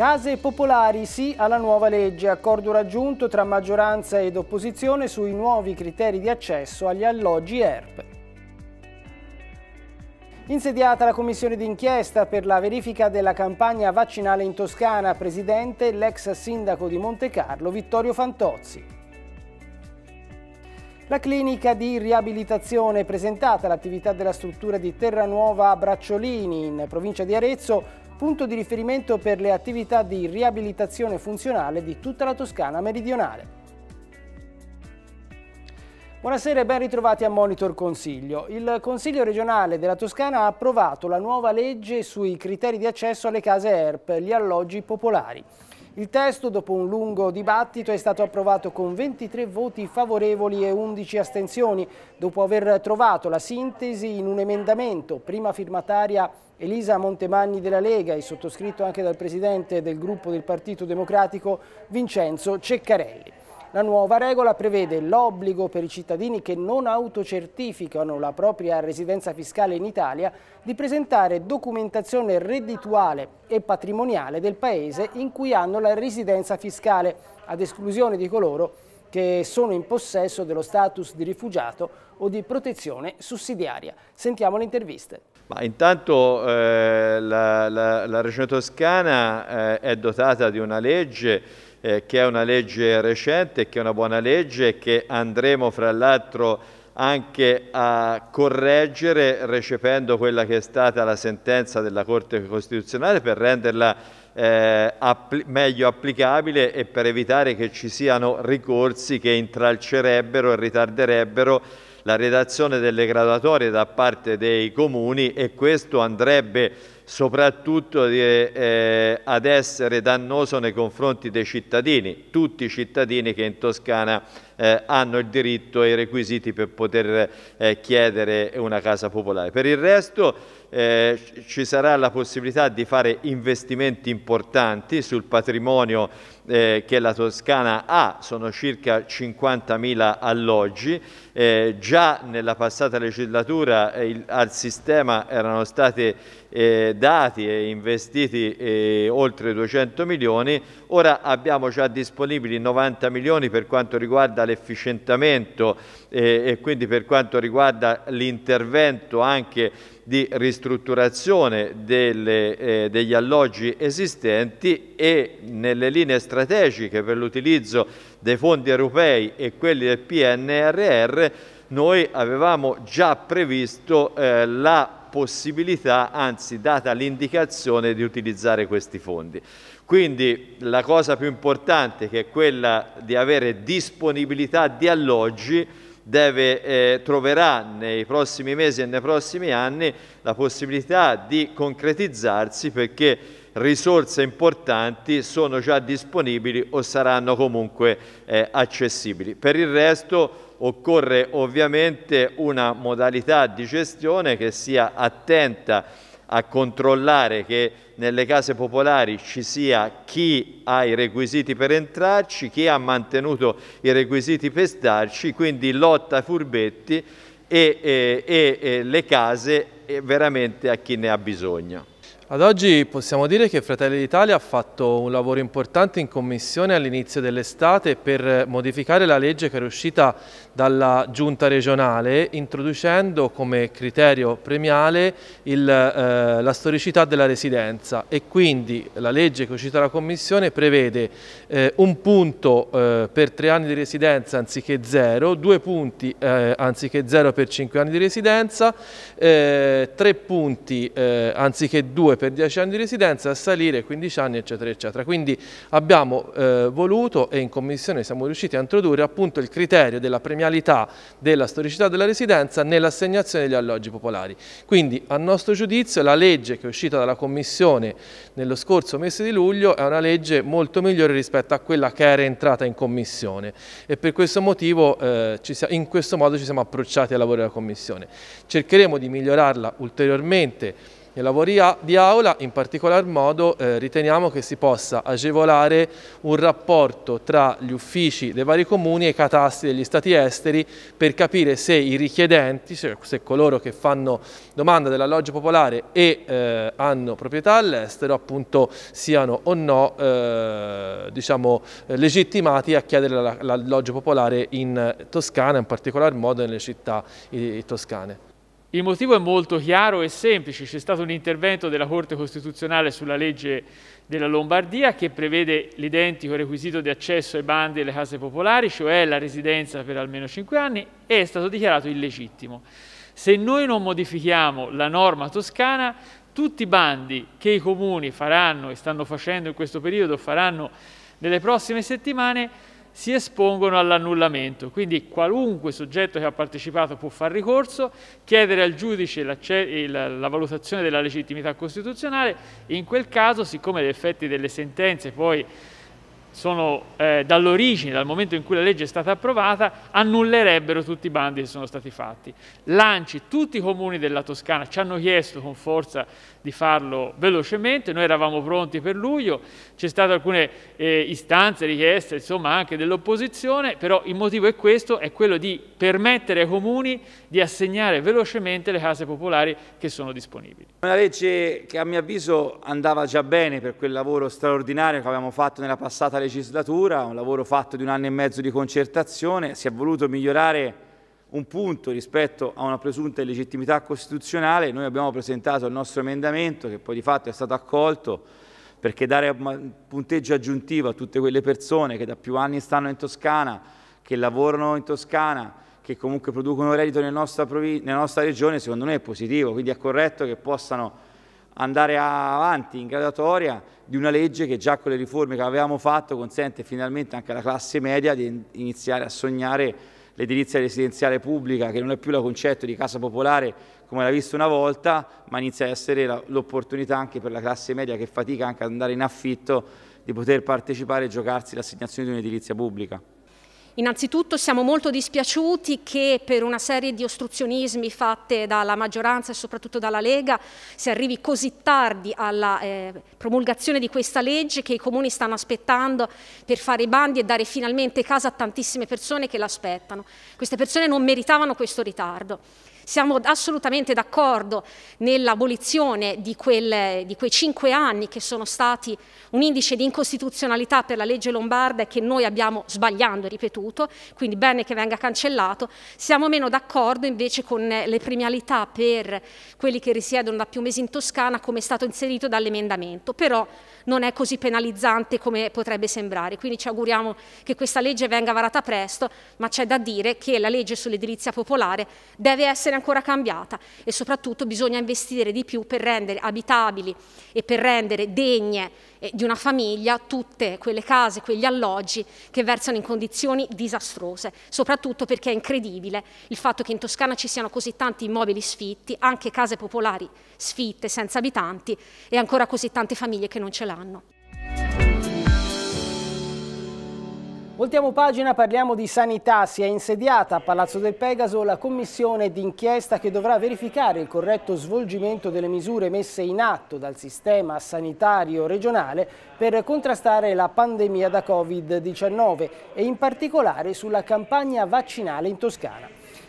Case popolari sì alla nuova legge, accordo raggiunto tra maggioranza ed opposizione sui nuovi criteri di accesso agli alloggi ERP. Insediata la commissione d'inchiesta per la verifica della campagna vaccinale in Toscana, presidente l'ex sindaco di Monte Carlo Vittorio Fantozzi. La clinica di riabilitazione presentata all'attività della struttura di Terranuova a Bracciolini in provincia di Arezzo punto di riferimento per le attività di riabilitazione funzionale di tutta la Toscana meridionale. Buonasera e ben ritrovati a Monitor Consiglio. Il Consiglio regionale della Toscana ha approvato la nuova legge sui criteri di accesso alle case ERP, gli alloggi popolari. Il testo, dopo un lungo dibattito, è stato approvato con 23 voti favorevoli e 11 astensioni, dopo aver trovato la sintesi in un emendamento, prima firmataria Elisa Montemagni della Lega e sottoscritto anche dal presidente del gruppo del Partito Democratico Vincenzo Ceccarelli. La nuova regola prevede l'obbligo per i cittadini che non autocertificano la propria residenza fiscale in Italia di presentare documentazione reddituale e patrimoniale del paese in cui hanno la residenza fiscale, ad esclusione di coloro che sono in possesso dello status di rifugiato o di protezione sussidiaria. Sentiamo le interviste. Ma intanto eh, la, la, la, Regione Toscana eh, è dotata di una legge eh, che è una legge recente, che è una buona legge, e che andremo fra l'altro anche a correggere recependo quella che è stata la sentenza della Corte Costituzionale per renderla eh, appli meglio applicabile e per evitare che ci siano ricorsi che intralcerebbero e ritarderebbero la redazione delle graduatorie da parte dei comuni e questo andrebbe soprattutto eh, eh, ad essere dannoso nei confronti dei cittadini, tutti i cittadini che in Toscana eh, hanno il diritto e i requisiti per poter eh, chiedere una casa popolare. Per il resto eh, ci sarà la possibilità di fare investimenti importanti sul patrimonio eh, che la Toscana ha, sono circa 50.000 alloggi, eh, già nella passata legislatura eh, il, al sistema erano stati eh, dati e investiti eh, oltre 200 milioni, ora abbiamo già disponibili 90 milioni per quanto riguarda l'efficientamento eh, e quindi per quanto riguarda l'intervento anche di ristrutturazione delle, eh, degli alloggi esistenti e nelle linee strategiche per l'utilizzo dei fondi europei e quelli del PNRR, noi avevamo già previsto eh, la possibilità, anzi data l'indicazione di utilizzare questi fondi. Quindi la cosa più importante che è quella di avere disponibilità di alloggi deve, eh, troverà nei prossimi mesi e nei prossimi anni la possibilità di concretizzarsi perché risorse importanti sono già disponibili o saranno comunque eh, accessibili. Per il resto occorre ovviamente una modalità di gestione che sia attenta a controllare che nelle case popolari ci sia chi ha i requisiti per entrarci, chi ha mantenuto i requisiti per starci, quindi lotta furbetti e, eh, e, e, eh, e le case eh, veramente a chi ne ha bisogno. Ad oggi possiamo dire che Fratelli d'Italia ha fatto un lavoro importante in commissione all'inizio dell'estate per modificare la legge che era uscita dalla giunta regionale introducendo come criterio premiale il, eh, la storicità della residenza e quindi la legge che è uscita dalla commissione prevede eh, un punto eh, per tre anni di residenza anziché zero, due punti eh, anziché zero per cinque anni di residenza, eh, tre punti eh, anziché due per 10 anni di residenza, a salire 15 anni, eccetera, eccetera. Quindi abbiamo eh, voluto e in Commissione siamo riusciti a introdurre appunto il criterio della premialità della storicità della residenza nell'assegnazione degli alloggi popolari. Quindi a nostro giudizio la legge che è uscita dalla Commissione nello scorso mese di luglio è una legge molto migliore rispetto a quella che era entrata in Commissione e per questo motivo eh, in questo modo ci siamo approcciati al lavoro della Commissione. Cercheremo di migliorarla ulteriormente nei lavori di aula in particolar modo eh, riteniamo che si possa agevolare un rapporto tra gli uffici dei vari comuni e i catasti degli stati esteri per capire se i richiedenti, se, se coloro che fanno domanda dell'alloggio popolare e eh, hanno proprietà all'estero appunto siano o no eh, diciamo, legittimati a chiedere l'alloggio popolare in Toscana, in particolar modo nelle città toscane. Il motivo è molto chiaro e semplice, c'è stato un intervento della Corte Costituzionale sulla legge della Lombardia che prevede l'identico requisito di accesso ai bandi delle case popolari, cioè la residenza per almeno 5 anni, e è stato dichiarato illegittimo. Se noi non modifichiamo la norma toscana, tutti i bandi che i comuni faranno e stanno facendo in questo periodo, faranno nelle prossime settimane, si espongono all'annullamento. Quindi qualunque soggetto che ha partecipato può fare ricorso, chiedere al giudice la, la valutazione della legittimità costituzionale, in quel caso siccome gli effetti delle sentenze poi sono eh, dall'origine, dal momento in cui la legge è stata approvata, annullerebbero tutti i bandi che sono stati fatti. Lanci, tutti i comuni della Toscana ci hanno chiesto con forza di farlo velocemente, noi eravamo pronti per luglio, c'è state alcune eh, istanze, richieste, insomma anche dell'opposizione, però il motivo è questo, è quello di permettere ai comuni di assegnare velocemente le case popolari che sono disponibili. Una legge che a mio avviso andava già bene per quel lavoro straordinario che avevamo fatto nella passata passata legislatura, un lavoro fatto di un anno e mezzo di concertazione, si è voluto migliorare un punto rispetto a una presunta illegittimità costituzionale, noi abbiamo presentato il nostro emendamento che poi di fatto è stato accolto perché dare un punteggio aggiuntivo a tutte quelle persone che da più anni stanno in Toscana, che lavorano in Toscana, che comunque producono reddito nella nostra, nella nostra regione, secondo noi è positivo, quindi è corretto che possano andare avanti in gradatoria di una legge che già con le riforme che avevamo fatto consente finalmente anche alla classe media di iniziare a sognare l'edilizia residenziale pubblica, che non è più la concetto di casa popolare come l'ha visto una volta, ma inizia a essere l'opportunità anche per la classe media che fatica anche ad andare in affitto di poter partecipare e giocarsi l'assegnazione di un'edilizia pubblica. Innanzitutto siamo molto dispiaciuti che per una serie di ostruzionismi fatte dalla maggioranza e soprattutto dalla Lega si arrivi così tardi alla eh, promulgazione di questa legge che i comuni stanno aspettando per fare i bandi e dare finalmente casa a tantissime persone che l'aspettano. Queste persone non meritavano questo ritardo. Siamo assolutamente d'accordo nell'abolizione di, quel, di quei cinque anni che sono stati un indice di incostituzionalità per la legge lombarda e che noi abbiamo sbagliando ripetuto, quindi bene che venga cancellato. Siamo meno d'accordo invece con le premialità per quelli che risiedono da più mesi in Toscana come è stato inserito dall'emendamento, però non è così penalizzante come potrebbe sembrare, quindi ci auguriamo che questa legge venga varata presto, ma c'è da dire che la legge sull'edilizia popolare deve essere ancora cambiata e soprattutto bisogna investire di più per rendere abitabili e per rendere degne eh, di una famiglia tutte quelle case, quegli alloggi che versano in condizioni disastrose, soprattutto perché è incredibile il fatto che in Toscana ci siano così tanti immobili sfitti, anche case popolari sfitte senza abitanti e ancora così tante famiglie che non ce l'hanno. Voltiamo pagina, parliamo di sanità. Si è insediata a Palazzo del Pegaso la commissione d'inchiesta che dovrà verificare il corretto svolgimento delle misure messe in atto dal sistema sanitario regionale per contrastare la pandemia da Covid-19 e in particolare sulla campagna vaccinale in Toscana.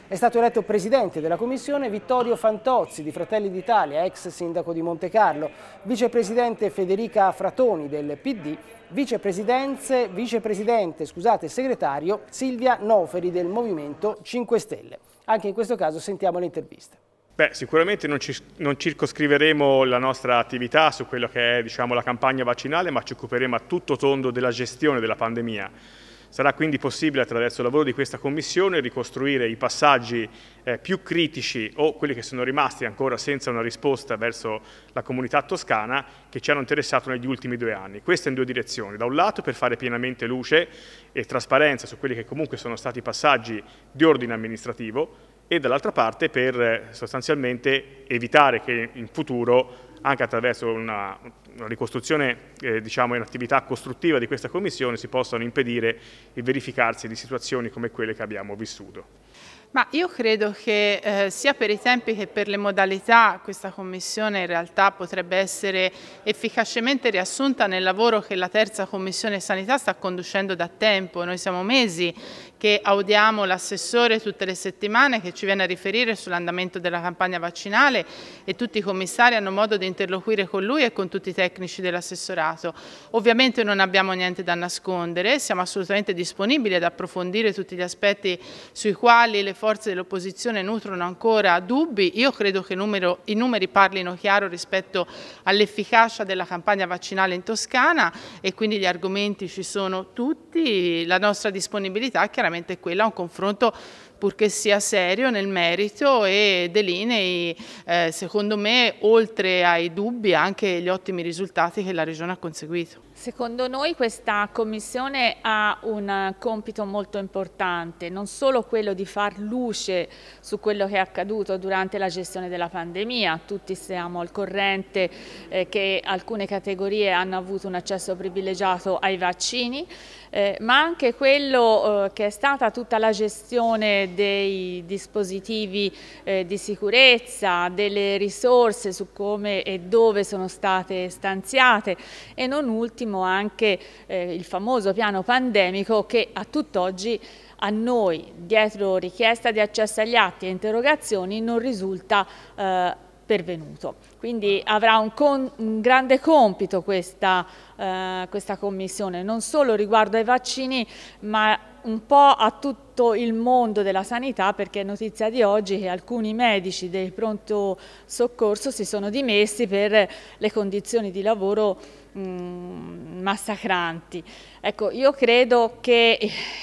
È stato eletto presidente della commissione Vittorio Fantozzi di Fratelli d'Italia, ex sindaco di Monte Carlo, vicepresidente Federica Fratoni del PD, vicepresidenze, vicepresidente, scusate, segretario Silvia Noferi del Movimento 5 Stelle. Anche in questo caso sentiamo le interviste. Beh, sicuramente non, ci, non, circoscriveremo la nostra attività su quella che è diciamo, la campagna vaccinale, ma ci occuperemo a tutto tondo della gestione della pandemia. Sarà quindi possibile attraverso il lavoro di questa Commissione ricostruire i passaggi eh, più critici o quelli che sono rimasti ancora senza una risposta verso la comunità toscana che ci hanno interessato negli ultimi due anni. Questo in due direzioni, da un lato per fare pienamente luce e trasparenza su quelli che comunque sono stati passaggi di ordine amministrativo e dall'altra parte per eh, sostanzialmente evitare che in futuro anche attraverso una, una ricostruzione eh, diciamo, in attività costruttiva di questa Commissione si possano impedire il verificarsi di situazioni come quelle che abbiamo vissuto. Ma io credo che eh, sia per i tempi che per le modalità questa Commissione in realtà potrebbe essere efficacemente riassunta nel lavoro che la terza Commissione Sanità sta conducendo da tempo. Noi siamo mesi che audiamo l'assessore tutte le settimane che ci viene a riferire sull'andamento della campagna vaccinale e tutti i commissari hanno modo di interloquire con lui e con tutti i tecnici dell'assessorato. Ovviamente non abbiamo niente da nascondere, siamo assolutamente disponibili ad approfondire tutti gli aspetti sui quali le forze dell'opposizione nutrono ancora dubbi, io credo che numero, i numeri parlino chiaro rispetto all'efficacia della campagna vaccinale in Toscana e quindi gli argomenti ci sono tutti, la nostra disponibilità è chiaramente è quella un confronto purché sia serio nel merito e delinei, eh, secondo me, oltre ai dubbi, anche gli ottimi risultati che la Regione ha conseguito. Secondo noi questa commissione ha un compito molto importante, non solo quello di far luce su quello che è accaduto durante la gestione della pandemia, tutti siamo al corrente eh, che alcune categorie hanno avuto un accesso privilegiato ai vaccini, eh, ma anche quello eh, che è stata tutta la gestione dei dispositivi eh, di sicurezza, delle risorse su come e dove sono state stanziate e non ultimo tantissimo anche eh, il famoso piano pandemico che a tutt'oggi a noi, dietro richiesta di accesso agli atti e interrogazioni, non risulta eh, pervenuto. Quindi avrà un, con, un grande compito questa, eh, questa commissione, non solo riguardo ai vaccini, ma un po' a tutto il mondo della sanità perché è notizia di oggi che alcuni medici del pronto soccorso si sono dimessi per le condizioni di lavoro Mm, massacranti. Ecco, io credo che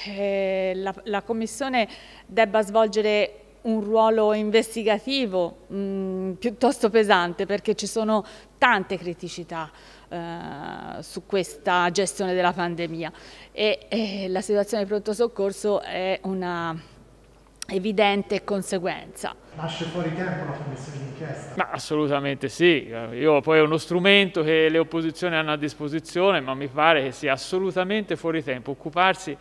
eh, la, la Commissione debba svolgere un ruolo investigativo mh, mm, piuttosto pesante perché ci sono tante criticità eh, su questa gestione della pandemia e, e eh, la situazione di pronto soccorso è una evidente conseguenza. Nasce fuori tempo la commissione d'inchiesta? Ma assolutamente sì, io poi è uno strumento che le opposizioni hanno a disposizione, ma mi pare che sia assolutamente fuori tempo occuparsi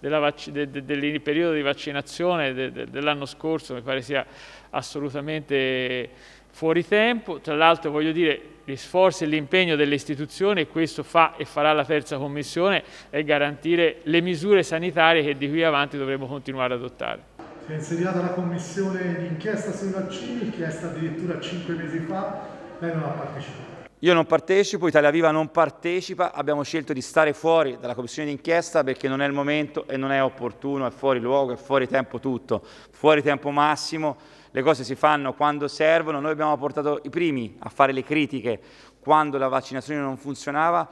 del de, de, periodo di vaccinazione de, dell'anno scorso, mi pare sia assolutamente fuori tempo, tra l'altro voglio dire gli sforzi e l'impegno delle istituzioni, e questo fa e farà la terza commissione, è garantire le misure sanitarie che di qui avanti dovremo continuare ad adottare è insediata la commissione d'inchiesta sui vaccini, chiesta addirittura cinque mesi fa, lei non ha partecipato. Io non partecipo, Italia Viva non partecipa, abbiamo scelto di stare fuori dalla commissione d'inchiesta perché non è il momento e non è opportuno, è fuori luogo, è fuori tempo tutto, fuori tempo massimo, le cose si fanno quando servono, noi abbiamo portato i primi a fare le critiche quando la vaccinazione non funzionava,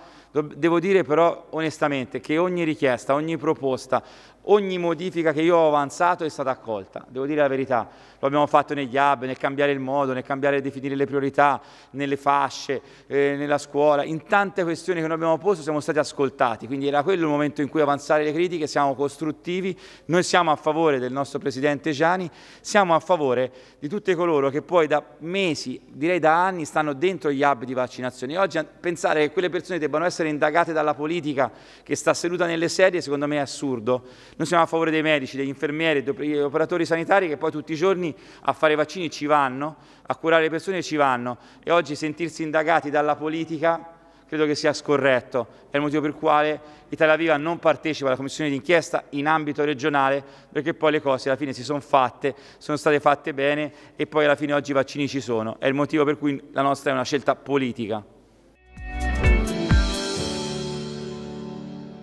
devo dire però onestamente che ogni richiesta, ogni proposta, ogni modifica che io ho avanzato è stata accolta, devo dire la verità, lo abbiamo fatto negli hub, nel cambiare il modo, nel cambiare e definire le priorità, nelle fasce, eh, nella scuola, in tante questioni che noi abbiamo posto siamo stati ascoltati, quindi era quello il momento in cui avanzare le critiche, siamo costruttivi, noi siamo a favore del nostro Presidente Gianni, siamo a favore di tutti coloro che poi da mesi, direi da anni, stanno dentro gli hub di vaccinazione. Oggi pensare che quelle persone debbano essere indagate dalla politica che sta seduta nelle sedie, secondo me è assurdo. Noi siamo a favore dei medici, degli infermieri, degli operatori sanitari che poi tutti i giorni a fare i vaccini ci vanno, a curare le persone ci vanno e oggi sentirsi indagati dalla politica credo che sia scorretto. È il motivo per il quale Italia Viva non partecipa alla commissione d'inchiesta in ambito regionale, perché poi le cose alla fine si sono fatte, sono state fatte bene e poi alla fine oggi i vaccini ci sono. È il motivo per cui la nostra è una scelta politica.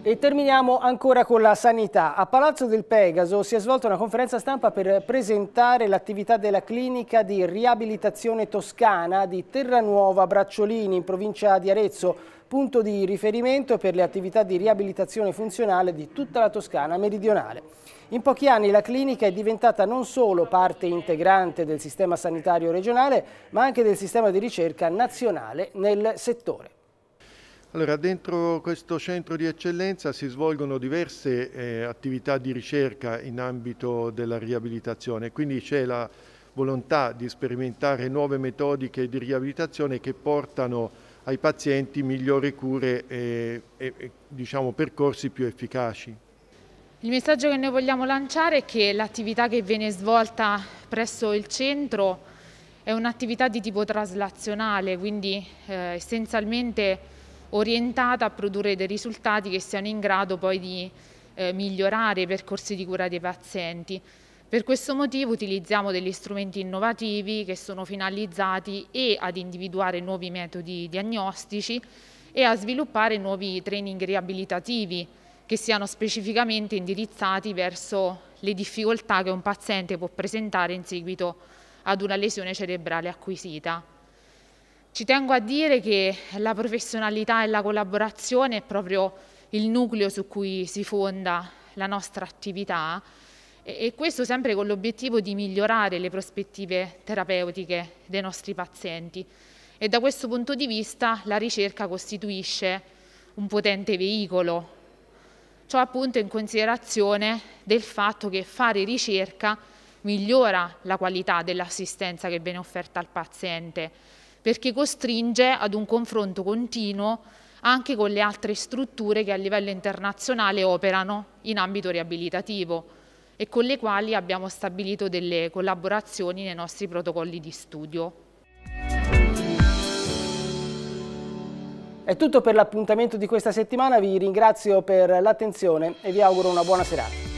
E terminiamo ancora con la sanità. A Palazzo del Pegaso si è svolta una conferenza stampa per presentare l'attività della clinica di riabilitazione toscana di Terranuova Bracciolini in provincia di Arezzo, punto di riferimento per le attività di riabilitazione funzionale di tutta la Toscana meridionale. In pochi anni la clinica è diventata non solo parte integrante del sistema sanitario regionale, ma anche del sistema di ricerca nazionale nel settore. Allora, dentro questo centro di eccellenza si svolgono diverse eh, attività di ricerca in ambito della riabilitazione, quindi c'è la volontà di sperimentare nuove metodiche di riabilitazione che portano ai pazienti migliori cure e, e, e diciamo, percorsi più efficaci. Il messaggio che noi vogliamo lanciare è che l'attività che viene svolta presso il centro è un'attività di tipo traslazionale, quindi eh, essenzialmente orientata a produrre dei risultati che siano in grado poi di eh, migliorare i percorsi di cura dei pazienti. Per questo motivo utilizziamo degli strumenti innovativi che sono finalizzati e ad individuare nuovi metodi diagnostici e a sviluppare nuovi training riabilitativi che siano specificamente indirizzati verso le difficoltà che un paziente può presentare in seguito ad una lesione cerebrale acquisita. Ci tengo a dire che la professionalità e la collaborazione è proprio il nucleo su cui si fonda la nostra attività e questo sempre con l'obiettivo di migliorare le prospettive terapeutiche dei nostri pazienti. E da questo punto di vista la ricerca costituisce un potente veicolo. Ciò appunto in considerazione del fatto che fare ricerca migliora la qualità dell'assistenza che viene offerta al paziente perché costringe ad un confronto continuo anche con le altre strutture che a livello internazionale operano in ambito riabilitativo e con le quali abbiamo stabilito delle collaborazioni nei nostri protocolli di studio. È tutto per l'appuntamento di questa settimana, vi ringrazio per l'attenzione e vi auguro una buona serata.